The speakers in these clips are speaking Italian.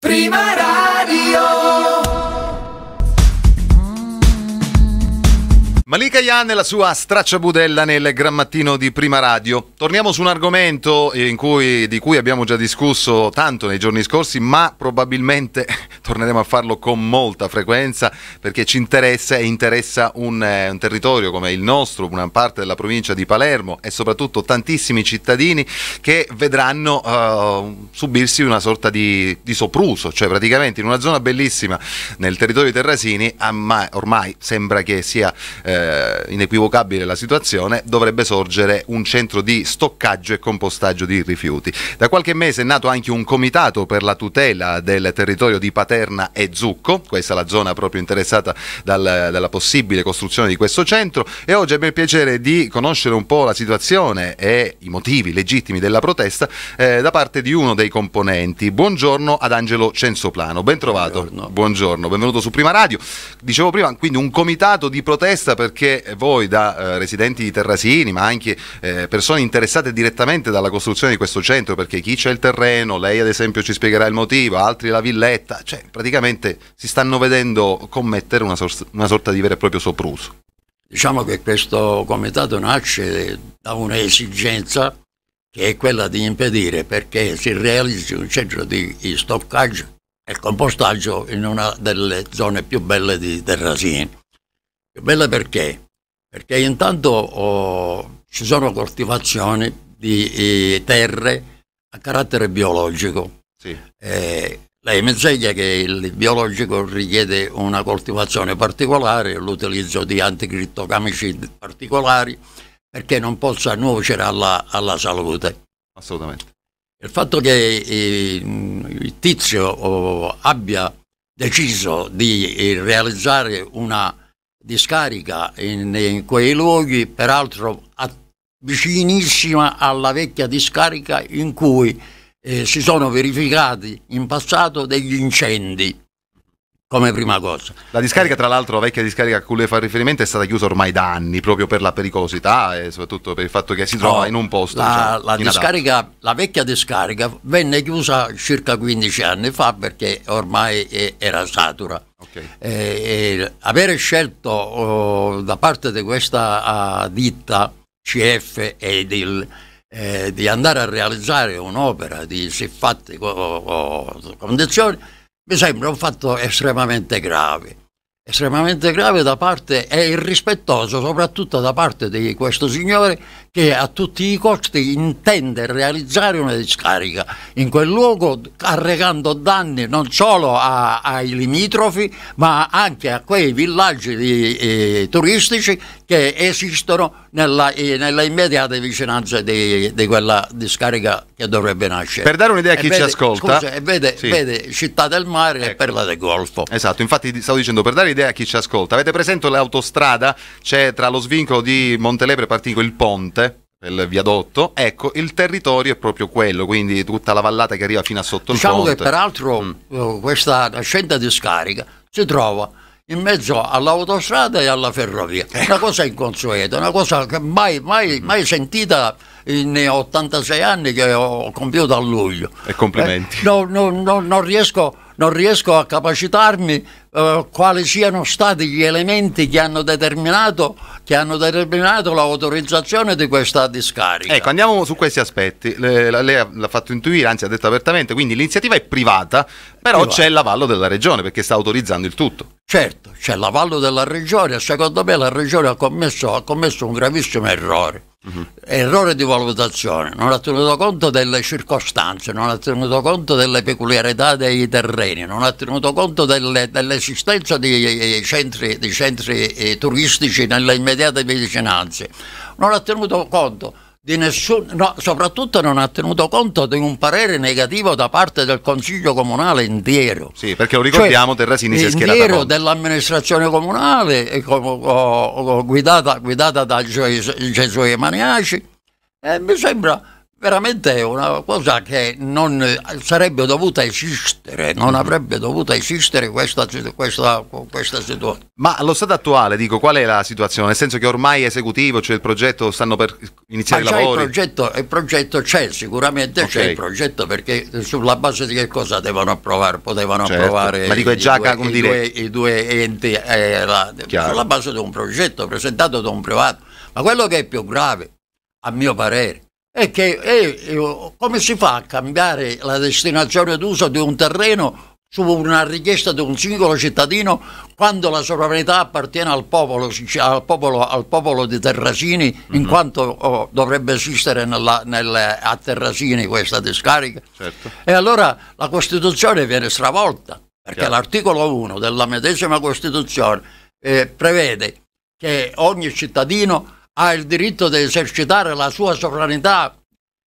Prima Rai Malika Yan la sua stracciabudella nel Gran Mattino di Prima Radio. Torniamo su un argomento eh, cui, di cui abbiamo già discusso tanto nei giorni scorsi, ma probabilmente torneremo a farlo con molta frequenza perché ci interessa e interessa un, eh, un territorio come il nostro, una parte della provincia di Palermo e soprattutto tantissimi cittadini che vedranno eh, subirsi una sorta di, di, sopruso, cioè praticamente in una zona bellissima nel territorio di Terrasini, ah, ma ormai sembra che sia... Eh, eh, inequivocabile la situazione, dovrebbe sorgere un centro di stoccaggio e compostaggio di rifiuti. Da qualche mese è nato anche un comitato per la tutela del territorio di Paterna e Zucco, questa è la zona proprio interessata dal, dalla possibile costruzione di questo centro e oggi abbiamo il piacere di conoscere un po' la situazione e i motivi legittimi della protesta eh, da parte di uno dei componenti. Buongiorno ad Angelo Censoplano, ben trovato. Buongiorno. Buongiorno, benvenuto su Prima Radio. Dicevo prima, quindi un comitato di protesta per perché voi da eh, residenti di Terrasini, ma anche eh, persone interessate direttamente dalla costruzione di questo centro, perché chi c'è il terreno, lei ad esempio ci spiegherà il motivo, altri la villetta, cioè praticamente si stanno vedendo commettere una, sor- una sorta di vero e proprio sopruso. Diciamo che questo comitato nasce da un'esigenza che è quella di impedire perché si realizzi un centro di stoccaggio e compostaggio in una delle zone più belle di Terrasini. È bella perché? Perché intanto oh, ci sono coltivazioni di eh, terre a carattere biologico. Sì. Eh, lei mi insegna che il biologico richiede una coltivazione particolare, l'utilizzo di anticrittocamici particolari, perché non possa nuocere alla, alla salute. Assolutamente. Il fatto che eh, il tizio oh, abbia deciso di eh, realizzare una discarica in, in quei luoghi, peraltro a, vicinissima alla vecchia discarica in cui eh, si sono verificati in passato degli incendi come prima cosa. La discarica, tra l'altro, la vecchia discarica a cui lei fa riferimento è stata chiusa ormai da anni proprio per la pericolosità e soprattutto per il fatto che si trova no, in un posto. La, diciamo, la, la, vecchia discarica venne chiusa circa 15 anni fa perché ormai è, era satura. Okay. Eh, eh, avere scelto oh, da parte di questa uh, ditta CF e eh, di andare a realizzare un'opera di siffatte oh, oh, condizioni mi sembra un fatto estremamente grave estremamente grave da parte e irrispettoso soprattutto da parte di questo signore che a tutti i costi intende realizzare una discarica in quel luogo arrecando danni non solo a, ai limitrofi ma anche a quei villaggi di, eh, turistici che esistono nella, eh, nella immediata vicinanza di, di, quella discarica che dovrebbe nascere. Per dare un'idea a chi vede, ci ascolta, scusa, vede, sì. vede, Città del Mare ecco. e Perla del Golfo. Esatto, infatti stavo dicendo per dare un'idea a chi ci ascolta, avete presente l'autostrada? C'è tra lo svincolo di Montelepre e Partico il ponte, il viadotto, ecco il territorio è proprio quello, quindi tutta la vallata che arriva fino a sotto diciamo il ponte. Diciamo che peraltro mm. Eh, questa nascente discarica si trova in mezzo all'autostrada e alla ferrovia. Eh. Una cosa inconsueta, una cosa che mai, mai, mm. mai sentita in 86 eh, anni che ho compiuto a luglio. E complimenti. Eh, no, no, no, non riesco non riesco a capacitarmi eh, quali siano stati gli elementi che hanno determinato, che hanno determinato l'autorizzazione di questa discarica. Ecco, andiamo su questi aspetti. Le, la, lei l'ha fatto intuire, anzi ha detto apertamente, quindi l'iniziativa è privata, però privata. c'è l'avallo della regione perché sta autorizzando il tutto. Certo, c'è l'avallo della regione, secondo me la regione ha commesso, ha commesso un gravissimo errore uh-huh. errore di valutazione, non ha tenuto conto delle circostanze, non ha tenuto conto delle peculiarità dei terreni, non ha tenuto conto delle, dell'esistenza di eh, centri, di centri eh, turistici nelle immediate vicinanze, non ha tenuto conto Nessun, no, soprattutto non ha tenuto conto di un parere negativo da parte del Consiglio Comunale intero. Sì, perché lo ricordiamo, cioè, Terrasini si è schierato. Intero dell'amministrazione comunale guidata, guidata da Gesù Maniaci. E eh, mi sembra veramente è una cosa che non eh, sarebbe dovuta esistere, non mhm. avrebbe dovuto esistere questa, questa, questa, situazione. Ma allo stato attuale, dico, qual è la situazione? Nel senso che ormai è esecutivo, cioè il progetto, stanno per iniziare Ma i lavori? Il progetto, il progetto c'è, sicuramente okay. c'è il progetto, perché sulla base di che cosa devono approvare? Potevano certo. approvare Ma dico, i, già, due, i, due, i, due, enti, eh, la, sulla base di un progetto presentato da un privato. Ma quello che è più grave, a mio parere, è che è, come si fa a cambiare la destinazione d'uso di un terreno su una richiesta di un singolo cittadino quando la sovranità appartiene al popolo, al popolo, al popolo di Terrasini, mm-hmm. in mhm. quanto oh, dovrebbe esistere nella, nelle, a Terrasini questa discarica. Certo. E allora la Costituzione viene stravolta, perché Chiaro. l'articolo 1 della medesima Costituzione eh, prevede che ogni cittadino ha il diritto di esercitare la sua sovranità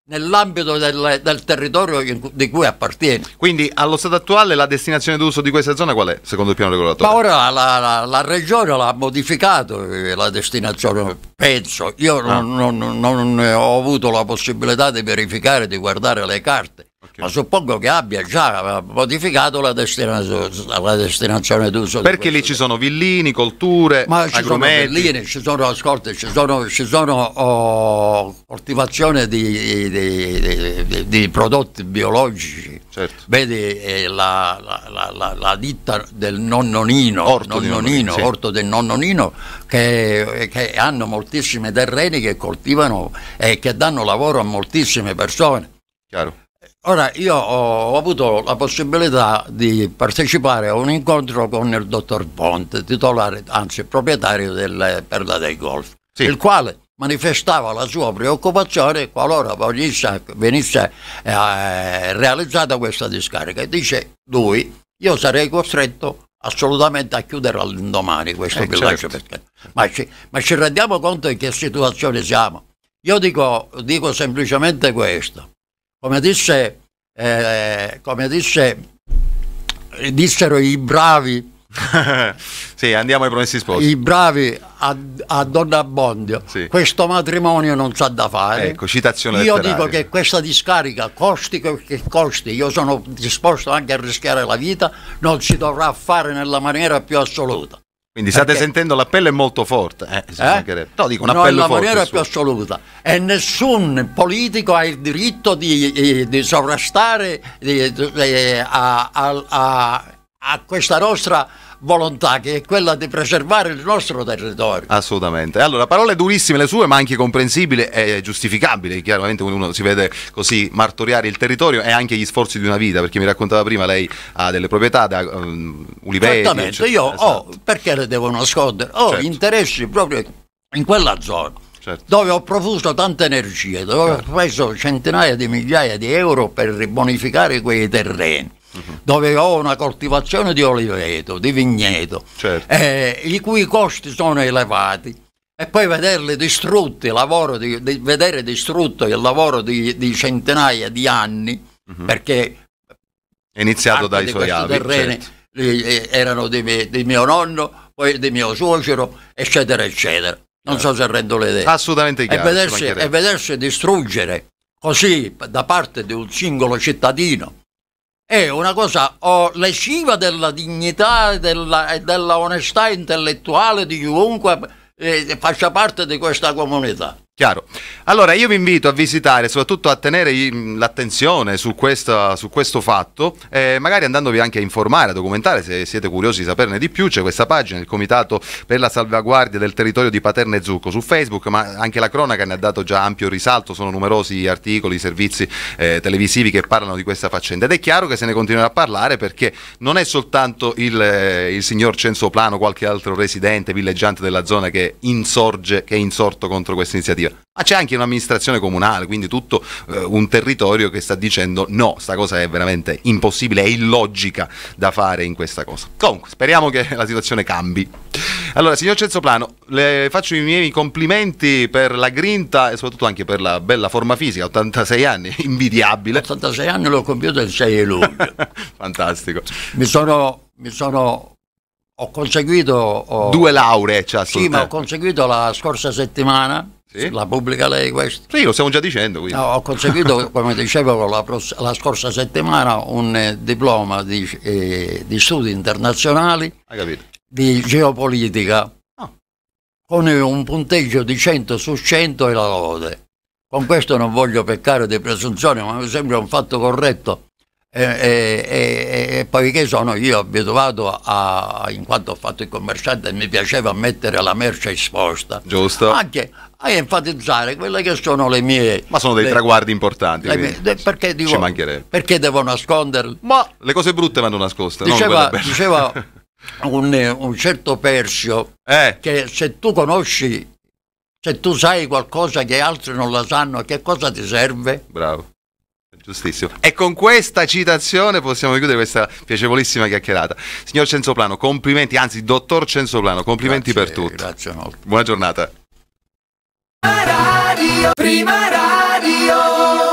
nell'ambito del, del territorio in, di cui appartiene. Quindi allo stato attuale la destinazione d'uso di questa zona qual è secondo il piano regolatore? Ma ora la, la, la regione l'ha modificato eh, la destinazione, penso, io ah. non, non, non ho avuto la possibilità di verificare, di guardare le carte Okay. Ma suppongo che abbia già modificato la, la destinazione d'uso. Perché lì ci sono villini, colture, Ma ci agrumeti. sono villini, ci sono ascolti, ci sono, ci sono oh, coltivazione di, di, di, di, prodotti biologici. Certo. Vedi eh, la, la, la, ditta del nonno Nino, orto, nonno nonno Nino, sì. orto del nonno Nino, che, che hanno moltissimi terreni che coltivano e che danno lavoro a moltissime persone. Chiaro. Ora, io ho avuto la possibilità di partecipare a un incontro con il dottor Ponte, titolare, anzi proprietario del eh, Perla dei Golf, sì. il quale manifestava la sua preoccupazione qualora venisse, venisse eh, realizzata questa discarica. Dice lui, io sarei costretto assolutamente a chiudere all'indomani questo eh, certo. villaggio certo. ma, ci, ma ci, rendiamo conto in che situazione siamo? Io dico, dico semplicemente questo come disse, eh, come disse dissero i bravi. sì, andiamo ai promessi sposi. I bravi a, a Don Abbondio. Sì. Questo matrimonio non c'ha da fare. Ecco, citazione Io letteraria. dico che questa discarica costi che costi, io sono disposto anche a rischiare la vita, non si dovrà fare nella maniera più assoluta. Quindi state Perché? sentendo l'appello è molto forte. Eh, si eh? No, dico un no, appello forte. maniera più assoluta. E nessun politico ha il diritto di, eh, di sovrastare di, di, eh, a, a, a, questa nostra volontà che è quella di preservare il nostro territorio. Assolutamente. Allora, parole durissime le sue, ma anche comprensibili e giustificabili. Chiaramente uno si vede così martoriare il territorio e anche gli sforzi di una vita, perché mi raccontava prima lei ha delle proprietà da um, uliveti. Esattamente, io ho, esatto. oh, perché le devo nascondere? Ho certo. interessi proprio in quella zona. Certo. dove ho profuso tante energie, dove certo. ho speso centinaia di migliaia di euro per bonificare quei terreni. Mhm. dove ho una coltivazione di oliveto, di vigneto, certo. eh, i cui costi sono elevati. E poi vederle distrutte, di, di, vedere distrutto il lavoro di, di centinaia di anni, uh-huh. perché è iniziato dai suoi Terreni, certo. Eh, eh, erano di, di, mio nonno, poi di mio suocero, eccetera, eccetera. Non eh. so se rendo le idee. Assolutamente chiaro. E vedersi, e vedersi distruggere così da parte di un singolo cittadino è una cosa oh, lesiva della dignità e della, della onestà intellettuale di chiunque eh, faccia parte di questa comunità. Chiaro. Allora io vi invito a visitare, soprattutto a tenere l'attenzione su, su, questo fatto, eh, magari andandovi anche a informare, a documentare se siete curiosi di saperne di più, c'è questa pagina, il Comitato per la salvaguardia del territorio di Paterna e Zucco su Facebook, ma anche la cronaca ne ha dato già ampio risalto, sono numerosi articoli, servizi eh, televisivi che parlano di questa faccenda ed è chiaro che se ne continuerà a parlare perché non è soltanto il, eh, il signor Censoplano, qualche altro residente villeggiante della zona che insorge, che è insorto contro questa iniziativa Consiglio, ma c'è anche un'amministrazione comunale, quindi tutto eh, un territorio che sta dicendo no, sta cosa è veramente impossibile, è illogica da fare in questa cosa. Comunque, speriamo che la situazione cambi. Allora, signor Cenzoplano, le faccio i miei complimenti per la grinta e soprattutto anche per la bella forma fisica, 86 anni, invidiabile. 86 anni l'ho compiuto il 6 luglio. Fantastico. Mi sono, mi sono ho conseguito... Ho, Due lauree, cioè, Sì, ma ho conseguito la scorsa settimana sì? La pubblica lei questo? Sì, lo stiamo già dicendo. No, ho conseguito, come dicevo, la, la scorsa settimana un eh, diploma di, eh, di, studi internazionali di geopolitica ah. con eh, un punteggio di 100 su 100 e la lode. Con questo non voglio peccare di presunzione, ma mi sembra un fatto corretto e, e, e, poiché sono io abituato a, in quanto ho fatto il commerciante, mi piaceva mettere la merce esposta. Giusto. Anche a enfatizzare quelle che sono le mie... Ma sono dei le, traguardi importanti. Mie, de, perché, dico, perché, devo nasconderle? Ma le cose brutte vanno nascoste. Diceva, diceva un, un, certo Persio eh. che se tu conosci, se tu sai qualcosa che altri non la sanno, a che cosa ti serve? Bravo. Giustissimo. E con questa citazione possiamo chiudere questa piacevolissima chiacchierata. Signor Censoplano, complimenti, anzi, dottor Censoplano, complimenti grazie, per tutto. Grazie molto. Buona giornata. Prima radio, prima radio.